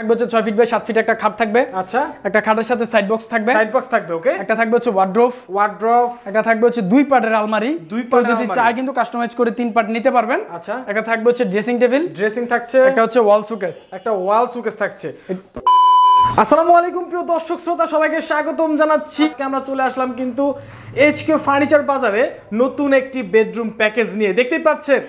থাকবে হচ্ছে ছয় ফিট বাই সাত ফিট একটা খাট থাকবে আচ্ছা একটা খাটের সাথে সাইড বক্স থাকবে সাইড বক্স থাকবে ওকে একটা থাকবে হচ্ছে একটা থাকবে হচ্ছে দুই পার্টের আলমারি দুই পার্ট যদি চায় কিন্তু কাস্টমাইজ করে তিন পার্ট নিতে পারবেন আচ্ছা একটা থাকবে হচ্ছে ড্রেসিং টেবিল ড্রেসিং থাকছে একটা হচ্ছে ওয়াল সুকেস একটা ওয়াল সুকেস থাকছে আসসালামু আলাইকুম প্রিয় দর্শক শ্রোতা সবাইকে স্বাগতম জানাচ্ছি আজকে আমরা চলে আসলাম কিন্তু এইচকে ফার্নিচার বাজারে নতুন একটি বেডরুম প্যাকেজ নিয়ে দেখতেই পাচ্ছেন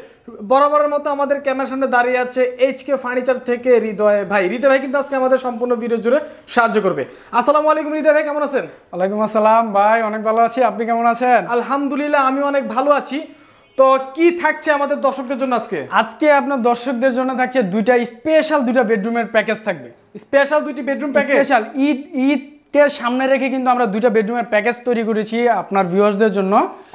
বরাবরের মতো আমাদের ক্যামেরার সামনে দাঁড়িয়ে আছে এইচকে ফার্নিচার থেকে হৃদয় ভাই হৃদয় ভাই কিন্তু আজকে আমাদের সম্পূর্ণ ভিডিও জুড়ে সাহায্য করবে আসসালামু আলাইকুম হৃদয় ভাই কেমন আছেন ওয়ালাইকুম আসসালাম ভাই অনেক ভালো আছি আপনি কেমন আছেন আলহামদুলিল্লাহ আমি অনেক ভালো আছি তো কি থাকছে আমাদের দর্শকদের জন্য আজকে আজকে আপনার দর্শকদের জন্য থাকছে দুইটা স্পেশাল দুইটা বেডরুমের প্যাকেজ থাকবে স্পেশাল দুইটি bedroom package special Eid Eid কে সামনে রেখে কিন্তু আমরা দুইটা বেডরুমের প্যাকেজ তৈরি করেছি আপনার ভিউয়ার্সদের জন্য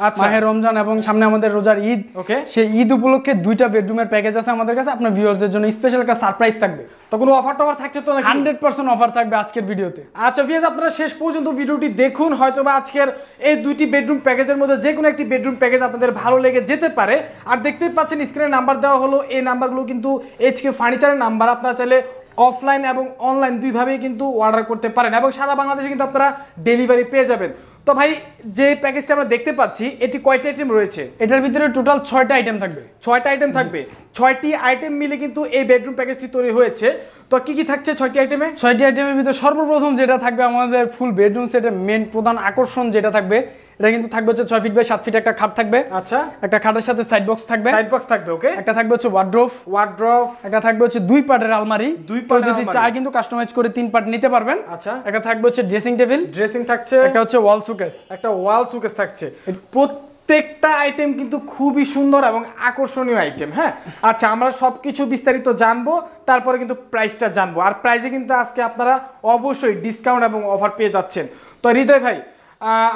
আচ্ছা। মাহে রমজান এবং সামনে আমাদের রোজার ঈদ ওকে সেই ঈদ উপলক্ষে দুইটা বেডরুমের প্যাকেজ আছে আমাদের কাছে আপনার ভিউয়ার্সদের জন্য স্পেশাল একটা সারপ্রাইজ থাকবে তো কোনো অফার টফার থাকছে তো হান্ড্রেড পার্সেন্ট অফার থাকবে আজকের ভিডিওতে আচ্ছা ভিউয়ার্স আপনারা শেষ পর্যন্ত ভিডিওটি দেখুন হয়তো বা আজকের এই দুইটি বেডরুম প্যাকেজের মধ্যে যে কোনো একটি বেডরুম প্যাকেজ আপনাদের ভালো লেগে যেতে পারে আর দেখতেই পাচ্ছেন স্ক্রিনে নাম্বার দেওয়া হলো এই নাম্বারগুলো কিন্তু এইচকে ফার্নিচারের নাম্বার আপনারা চাইলে অফলাইন এবং অনলাইন দুইভাবেই কিন্তু অর্ডার করতে পারেন এবং সারা বাংলাদেশে কিন্তু আপনারা ডেলিভারি পেয়ে যাবেন তো ভাই যে প্যাকেজটা আমরা দেখতে পাচ্ছি এটি কয়টা আইটেম রয়েছে এটার ভিতরে টোটাল ছয়টা আইটেম থাকবে ছয়টা আইটেম থাকবে ছয়টি আইটেম মিলে কিন্তু এই বেডরুম প্যাকেজটি তৈরি হয়েছে তো কি কি থাকছে ছয়টি আইটেমে ছয়টি আইটেমের ভিতরে সর্বপ্রথম যেটা থাকবে আমাদের ফুল বেডরুম সেটের মেন প্রধান আকর্ষণ যেটা থাকবে এটা কিন্তু থাকবে হচ্ছে ছয় ফিট বাই সাত ফিট একটা খাট থাকবে আচ্ছা একটা খাটের সাথে সাইড বক্স থাকবে সাইড বক্স থাকবে ওকে একটা থাকবে হচ্ছে ওয়ার্ড্রোফ ওয়ার্ড্রোফ একটা থাকবে হচ্ছে দুই পার্টের আলমারি দুই পার্ট যদি চায় কিন্তু কাস্টমাইজ করে তিন পার্ট নিতে পারবেন আচ্ছা একটা থাকবে হচ্ছে ড্রেসিং টেবিল ড্রেসিং থাকছে একটা হচ্ছে ওয়াল সুকেস একটা ওয়াল সুকেস থাকছে প্রত্যেকটা আইটেম কিন্তু খুবই সুন্দর এবং আকর্ষণীয় আইটেম হ্যাঁ আচ্ছা আমরা সব কিছু বিস্তারিত জানবো তারপরে কিন্তু প্রাইসটা জানবো আর প্রাইসে কিন্তু আজকে আপনারা অবশ্যই ডিসকাউন্ট এবং অফার পেয়ে যাচ্ছেন তো হৃদয় ভাই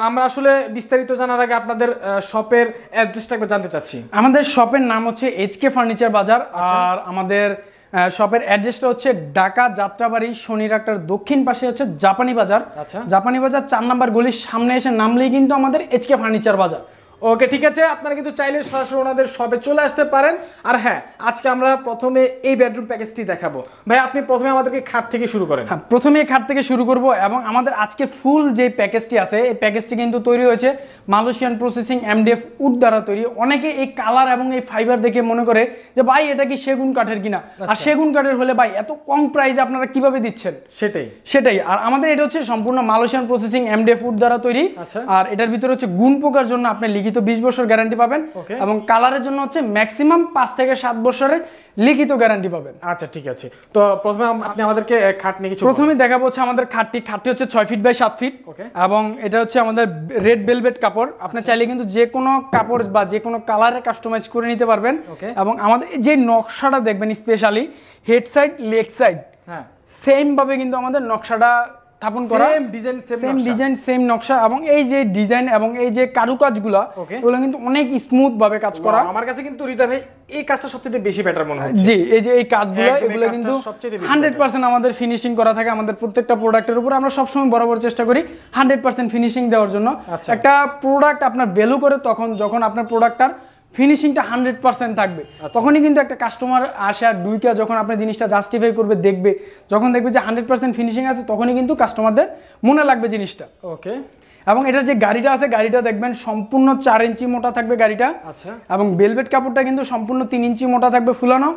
আমরা আসলে বিস্তারিত জানার আগে আপনাদের শপের অ্যাড্রেসটা একবার জানতে চাচ্ছি আমাদের শপের নাম হচ্ছে এইচকে ফার্নিচার বাজার আর আমাদের শপের অ্যাড্রেসটা হচ্ছে ঢাকা যাত্রাবাড়ি শনি ডাক্তার দক্ষিণ পাশে হচ্ছে জাপানি বাজার আচ্ছা জাপানি বাজার চার নাম্বার গলির সামনে এসে নামলেই কিন্তু আমাদের এইচকে ফার্নিচার বাজার ওকে ঠিক আছে আপনারা কিন্তু চাইলে সরাসরি ওনাদের শপে চলে আসতে পারেন আর হ্যাঁ আজকে আমরা প্রথমে এই বেডরুম প্যাকেজটি দেখাবো ভাই আপনি প্রথমে আমাদেরকে খাট থেকে শুরু করেন হ্যাঁ প্রথমে খাট থেকে শুরু করব এবং আমাদের আজকে ফুল যে প্যাকেজটি আছে এই প্যাকেজটি কিন্তু তৈরি হয়েছে মালয়েশিয়ান প্রসেসিং এমডিএফ উড দ্বারা তৈরি অনেকে এই কালার এবং এই ফাইবার দেখে মনে করে যে ভাই এটা কি সেগুন কাঠের কিনা আর আচ্ছা। সেগুন কাঠের হলে ভাই এত কম প্রাইজ আপনারা কিভাবে দিচ্ছেন সেটাই সেটাই আর আমাদের এটা হচ্ছে সম্পূর্ণ মালয়েশিয়ান প্রসেসিং এমডিএফ উড দ্বারা তৈরি আচ্ছা। আর এটার ভিতরে হচ্ছে গুণ পোকার জন্য আপনি লিখে লিখিত বিশ বছর গ্যারান্টি পাবেন এবং কালারের জন্য হচ্ছে ম্যাক্সিমাম পাঁচ থেকে সাত বছরের লিখিত গ্যারান্টি পাবেন আচ্ছা ঠিক আছে তো প্রথমে আপনি আমাদেরকে খাট নিয়ে কিছু প্রথমে দেখাবো হচ্ছে আমাদের খাটটি খাটটি হচ্ছে ছয় ফিট বাই সাত ফিট এবং এটা হচ্ছে আমাদের রেড বেলভেট কাপড় আপনি আচ্ছা। চাইলে কিন্তু যে কোনো কাপড় বা যে কোনো কালারে কাস্টমাইজ করে নিতে পারবেন এবং আমাদের যে নকশাটা দেখবেন specially head side leg side হ্যাঁ সেমভাবে কিন্তু আমাদের নকশাটা স্থাপন করা same design same design same নকশা এবং এই যে ডিজাইন এবং এই যে কারুকাজগুলো ওগুলো কিন্তু অনেক স্মুথ ভাবে কাজ করা আমার কাছে কিন্তু রিতা ভাই এই কাজটা সবচেয়ে বেশি বেটার মনে হয় জি এই যে এই কাজগুলো এগুলো কিন্তু হান্ড্রেড পার্সেন্ট আমাদের ফিনিশিং করা থাকে আমাদের প্রত্যেকটা প্রোডাক্টের উপর আমরা সবসময় বরাবর চেষ্টা করি হান্ড্রেড পার্সেন্ট ফিনিশিং দেওয়ার জন্য আচ্ছা। একটা প্রোডাক্ট আপনার ভ্যালু করে তখন যখন আপনার প্রোডাক্টটার ফিনিশিংটা হান্ড্রেড পার্সেন্ট থাকবে আচ্ছা। তখনই কিন্তু একটা কাস্টমার আসে আর দুইটা যখন আপনি জিনিসটা জাস্টিফাই করবে দেখবে যখন দেখবে যে হান্ড্রেড পার্সেন্ট ফিনিশিং আছে তখনই কিন্তু কাস্টমারদের মনে লাগবে জিনিসটা ওকে এবং এটার যে গাড়িটা আছে গাড়িটা দেখবেন সম্পূর্ণ চার ইঞ্চি মোটা থাকবে গাড়িটা আচ্ছা এবং বেলভেট কাপড়টা কিন্তু সম্পূর্ণ তিন ইঞ্চি মোটা থাকবে ফুলানো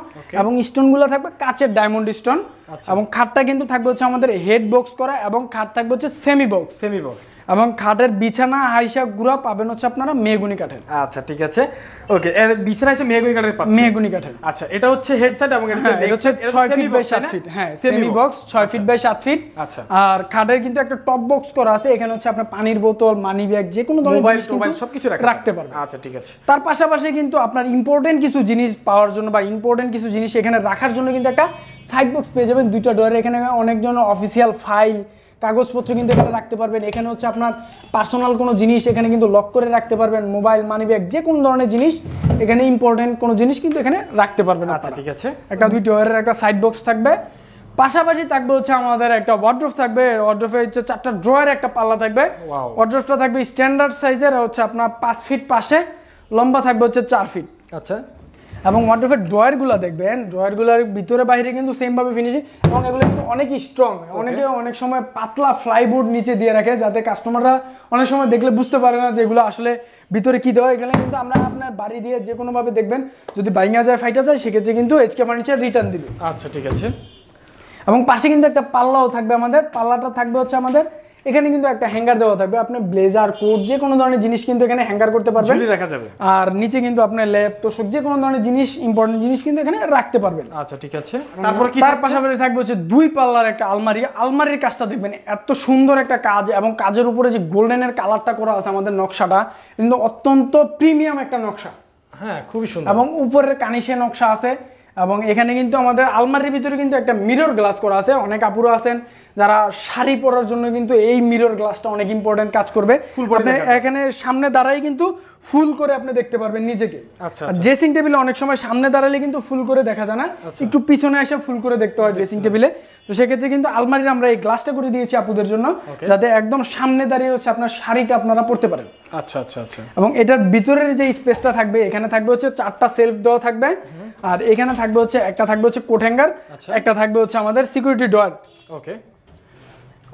এবং স্টোনগুলো থাকবে কাচের ডায়মন্ড স্টোন আচ্ছা। এবং খাটটা কিন্তু থাকবে হচ্ছে আমাদের হেড বক্স করা এবং খাট থাকবে হচ্ছে সেমি বক্স সেমি বক্স এবং খাটের বিছানা হাইসা গুড়া পাবেন হচ্ছে আপনারা মেগুনি কাঠের আচ্ছা ঠিক আছে ওকে এর বিছানা হাইসা মেগুনি কাঠের পাচ্ছেন মেগুনি কাঠের আচ্ছা এটা হচ্ছে হেড সাইড এবং এটা হচ্ছে 6 হ্যাঁ, ফিট বাই 7 ফিট হ্যাঁ semi box 6 feet by 7 feet আচ্ছা আর খাটের কিন্তু একটা টপ বক্স করা আছে এখানে হচ্ছে আপনার পানির বোতল মানি ব্যাগ যে কোনো ধরনের মোবাইল মোবাইল সবকিছু রাখতে পারবেন আচ্ছা ঠিক আছে তার পাশাপাশি কিন্তু আপনার ইম্পর্টেন্ট কিছু জিনিস পাওয়ার জন্য বা ইম্পর্টেন্ট কিছু জিনিস এখানে রাখার জন্য কিন্তু একটা সাইড বক্স পেয়ে যাবেন পারবেন দুইটা ডয়ের এখানে অনেকজন অফিসিয়াল ফাইল কাগজপত্র কিন্তু এখানে রাখতে পারবেন এখানে হচ্ছে আপনার পার্সোনাল কোনো জিনিস এখানে কিন্তু লক করে রাখতে পারবেন মোবাইল মানি ব্যাগ যে কোনো ধরনের জিনিস এখানে ইম্পর্টেন্ট কোনো জিনিস কিন্তু এখানে রাখতে পারবেন আচ্ছা ঠিক আছে একটা দুই ডয়ের একটা সাইড বক্স থাকবে পাশাপাশি থাকবে হচ্ছে আমাদের একটা ওয়ার্ড্রফ থাকবে ওয়ার্ড্রফে হচ্ছে চারটা ড্রয়ের একটা পাল্লা থাকবে ওয়ার্ড্রফটা থাকবে স্ট্যান্ডার্ড সাইজের হচ্ছে আপনার পাঁচ ফিট পাশে লম্বা থাকবে হচ্ছে চার ফিট আচ্ছা এবং ওয়াটারফের ড্রয়ারগুলো দেখবেন ড্রয়ারগুলোর ভিতরে বাইরে কিন্তু সেমভাবে ফিনিশিং এবং এগুলো কিন্তু অনেক স্ট্রং অনেকে অনেক সময় পাতলা ফ্লাইবোর্ড নিচে দিয়ে রাখে যাতে কাস্টমাররা অনেক সময় দেখলে বুঝতে পারে না যে এগুলো আসলে ভিতরে কী দেওয়া এখানে কিন্তু আমরা আপনার বাড়ি দিয়ে যে কোনোভাবে দেখবেন যদি বাইঙ্গা যায় ফাইটা যায় সেক্ষেত্রে কিন্তু এইচকে ফার্নিচার রিটার্ন দিবে আচ্ছা ঠিক আছে এবং পাশে কিন্তু একটা পাল্লাও থাকবে আমাদের পাল্লাটা থাকবে হচ্ছে আমাদের এখানে কিন্তু একটা হ্যাঙ্গার দেওয়া থাকবে আপনি ব্লেজার কোট যে কোনো ধরনের জিনিস কিন্তু এখানে হ্যাঙ্গার করতে পারবেন রাখা যাবে আর নিচে কিন্তু আপনার ল্যাপ তো যে কোনো ধরনের জিনিস ইম্পর্টেন্ট জিনিস কিন্তু এখানে রাখতে পারবেন আচ্ছা ঠিক আছে তারপর কি তার পাশাপাশি থাকবে হচ্ছে দুই পাল্লার একটা আলমারি আলমারির কাজটা দেখবেন এত সুন্দর একটা কাজ এবং কাজের উপরে যে গোল্ডেনের কালারটা করা আছে আমাদের নকশাটা কিন্তু অত্যন্ত প্রিমিয়াম একটা নকশা হ্যাঁ খুবই সুন্দর এবং উপরের কানিশে নকশা আছে এবং এখানে কিন্তু আমাদের আলমারির ভিতরে কিন্তু একটা মিরর গ্লাস করা আছে অনেক আপুরা আছেন যারা শাড়ি পরার জন্য কিন্তু এই মিরর গ্লাসটা অনেক ইম্পর্টেন্ট কাজ করবে এখানে সামনে দাঁড়াই কিন্তু ফুল করে আপনি দেখতে পারবেন নিজেকে আচ্ছা ড্রেসিং আচ্ছা। টেবিলে অনেক সময় সামনে দাঁড়ালে কিন্তু ফুল করে দেখা যায় না আচ্ছা। একটু পিছনে এসে ফুল করে দেখতে হয় ড্রেসিং টেবিলে তো সেক্ষেত্রে কিন্তু আলমারির আমরা এই গ্লাসটা করে দিয়েছি আপুদের জন্য যাতে একদম সামনে দাঁড়িয়ে হচ্ছে আপনার শাড়িটা আপনারা পরতে পারেন আচ্ছা আচ্ছা আচ্ছা এবং এটার ভিতরের যে স্পেসটা থাকবে এখানে থাকবে হচ্ছে চারটা সেলফ দেওয়া থাকবে আর এখানে থাকবে হচ্ছে একটা থাকবে হচ্ছে কোঠেঙ্গার আচ্ছা। একটা থাকবে হচ্ছে আমাদের সিকিউরিটি ডোয়ার ওকে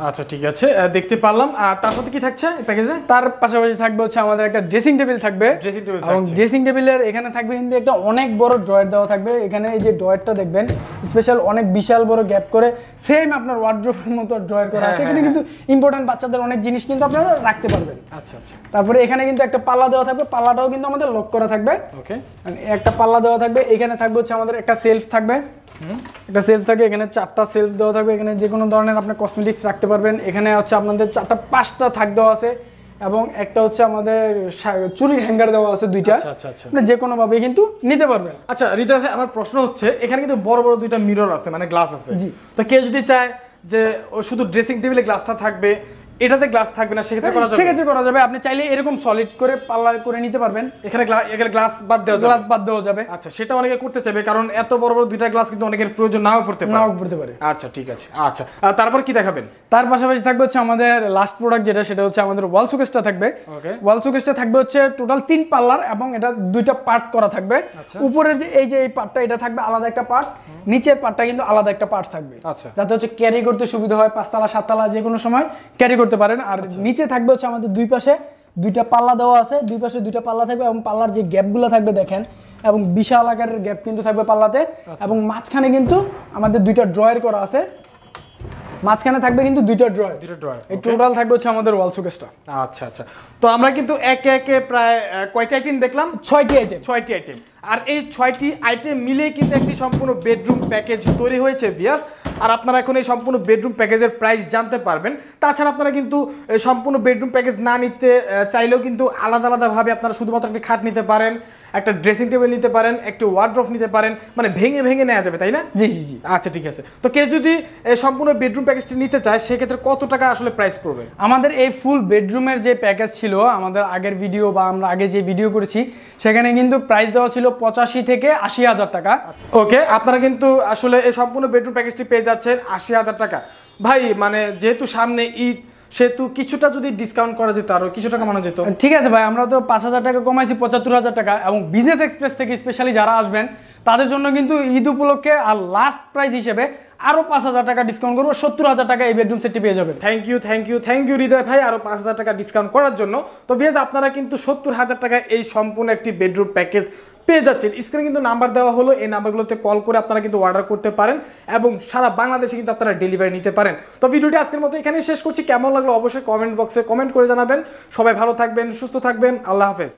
আচ্ছা ঠিক আছে দেখতে পারলাম আর তার সাথে কি থাকছে প্যাকেজে তার পাশাপাশি থাকবে হচ্ছে আমাদের একটা ড্রেসিং টেবিল থাকবে ড্রেসিং টেবিল এবং ড্রেসিং টেবিলের এখানে থাকবে কিন্তু একটা অনেক বড় ড্রয়ার দেওয়া থাকবে এখানে এই যে ড্রয়ারটা দেখবেন স্পেশাল অনেক বিশাল বড় গ্যাপ করে সেম আপনার ওয়ার্ড্রোফের মতো ড্রয়ার করা হ্যাঁ, আছে এখানে হ্যাঁ, কিন্তু ইম্পর্টেন্ট হ্যাঁ। বাচ্চাদের অনেক জিনিস কিন্তু আপনারা রাখতে পারবেন আচ্ছা আচ্ছা তারপরে এখানে কিন্তু একটা পাল্লা দেওয়া থাকবে পাল্লাটাও কিন্তু আমাদের লক করা থাকবে ওকে একটা পাল্লা দেওয়া থাকবে এখানে থাকবে হচ্ছে আমাদের একটা সেলফ থাকবে একটা সেলফ থাকে এখানে চারটা সেলফ দেওয়া থাকবে এখানে যে কোনো ধরনের আপনার কসমেটিক্স রাখতে পারবেন এখানে হচ্ছে আপনাদের চারটা পাঁচটা থাক দেওয়া আছে এবং একটা হচ্ছে আমাদের চুরির হ্যাঙ্গার দেওয়া আছে দুইটা মানে আচ্ছা, আচ্ছা, আচ্ছা। যে কোনো ভাবে কিন্তু নিতে পারবেন আচ্ছা রিতা ভাই আমার প্রশ্ন হচ্ছে এখানে কিন্তু বড় বড় দুইটা মিরর আছে মানে গ্লাস আছে তো কেউ যদি চায় যে শুধু ড্রেসিং টেবিলে গ্লাসটা থাকবে এটাতে গ্লাস থাকবে না সেক্ষেত্রে করা যাবে সেক্ষেত্রে করা যাবে আপনি চাইলে এরকম সলিড করে পাল্লার করে নিতে পারবেন এখানে এখানে গ্লাস বাদ দেওয়া গ্লাস বাদ দেওয়া যাবে আচ্ছা সেটা অনেকে করতে চাইবে কারণ এত বড় বড় দুইটা গ্লাস কিন্তু অনেকের প্রয়োজন নাও পড়তে পারে নাও পড়তে পারে আচ্ছা ঠিক আছে আচ্ছা তারপর কি দেখাবেন তার পাশাপাশি থাকবে হচ্ছে আমাদের লাস্ট প্রোডাক্ট যেটা সেটা হচ্ছে আমাদের ওয়াল সুকেসটা থাকবে ওয়াল সুকেসটা থাকবে হচ্ছে টোটাল তিন পাল্লার এবং এটা দুইটা পার্ট করা থাকবে আচ্ছা। উপরের যে এই যে এই পার্টটা এটা থাকবে আলাদা একটা পার্ট নিচের পার্টটা কিন্তু আলাদা একটা পার্ট থাকবে আচ্ছা যাতে হচ্ছে ক্যারি করতে সুবিধা হয় পাঁচতলা সাততলা যে কোনো সময় ক্যারি করতে করতে পারেন আর আচ্ছা। নিচে থাকবে হচ্ছে আমাদের দুই পাশে দুইটা পাল্লা দেওয়া আছে দুই পাশে দুইটা পাল্লা থাকবে এবং পাল্লার যে গ্যাপগুলো থাকবে দেখেন এবং বিশাল আকারের গ্যাপ কিন্তু থাকবে পাল্লাতে আচ্ছা। এবং মাঝখানে কিন্তু আমাদের দুইটা ড্রয়ের করা আছে মাঝখানে থাকবে কিন্তু দুইটা ড্রয়ার দুইটা ড্রয়ার এই টোটাল থাকবে হচ্ছে আমাদের ওয়াল শোকেসটা আচ্ছা আচ্ছা তো আমরা কিন্তু একে একে প্রায় কয়টা আইটেম দেখলাম ছয়টি আইটেম ছয়টি আইটেম আর এই ছয়টি আইটেম মিলে কিন্তু একটি সম্পূর্ণ বেডরুম প্যাকেজ তৈরি হয়েছে ভিয়াস আর আপনারা এখন এই সম্পূর্ণ বেডরুম প্যাকেজের প্রাইস জানতে পারবেন তাছাড়া আপনারা কিন্তু সম্পূর্ণ বেডরুম প্যাকেজ না নিতে চাইলেও কিন্তু আলাদা আলাদাভাবে আপনারা শুধুমাত্র একটি খাট নিতে পারেন একটা ড্রেসিং টেবিল নিতে পারেন একটি ওয়ার্ড্রফ নিতে পারেন মানে ভেঙে ভেঙে নেওয়া যাবে তাই না জি জি জি আচ্ছা ঠিক আছে তো কেউ যদি সম্পূর্ণ বেডরুম প্যাকেজটি নিতে চায় সেক্ষেত্রে কত টাকা আসলে প্রাইস পড়বে আমাদের এই ফুল বেডরুমের যে প্যাকেজ ছিল আমাদের আগের ভিডিও বা আমরা আগে যে ভিডিও করেছি সেখানে কিন্তু প্রাইস দেওয়া ছিল পঁচাশি থেকে আশি হাজার টাকা আচ্ছা। ওকে আপনারা কিন্তু আসলে এই সম্পূর্ণ বেডরুম প্যাকেজটি পেয়ে যাচ্ছেন আশি হাজার টাকা ভাই মানে যেহেতু সামনে ঈদ সেহেতু কিছুটা যদি ডিসকাউন্ট করা যেত আরও কিছু টাকা মানা যেত ঠিক আছে ভাই আমরা তো পাঁচ হাজার টাকা কমাইছি পঁচাত্তর হাজার টাকা এবং বিজনেস এক্সপ্রেস থেকে স্পেশালি যারা আসবেন তাদের জন্য কিন্তু ঈদ উপলক্ষে আর লাস্ট প্রাইস হিসেবে আরও পাঁচ হাজার টাকা ডিসকাউন্ট করবো সত্তর হাজার টাকা এই বেডরুম সেটটি পেয়ে যাবেন thank you thank you thank you Hriday ভাই আরও পাঁচ হাজার টাকা ডিসকাউন্ট করার জন্য তো ভেজ আপনারা কিন্তু সত্তর হাজার টাকা এই সম্পূর্ণ একটি বেডরুম প্যাকেজ পেয়ে যাচ্ছেন স্ক্রিনে কিন্তু নাম্বার দেওয়া হলো এই নাম্বারগুলোতে কল করে আপনারা কিন্তু অর্ডার করতে পারেন এবং সারা বাংলাদেশে কিন্তু আপনারা ডেলিভারি নিতে পারেন তো ভিডিওটি আজকের মতো এখানেই শেষ করছি কেমন লাগলো অবশ্যই কমেন্ট বক্সে কমেন্ট করে জানাবেন সবাই ভালো থাকবেন সুস্থ থাকবেন আল্লাহ হাফেজ